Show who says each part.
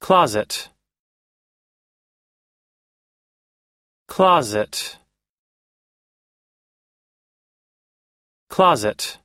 Speaker 1: closet closet closet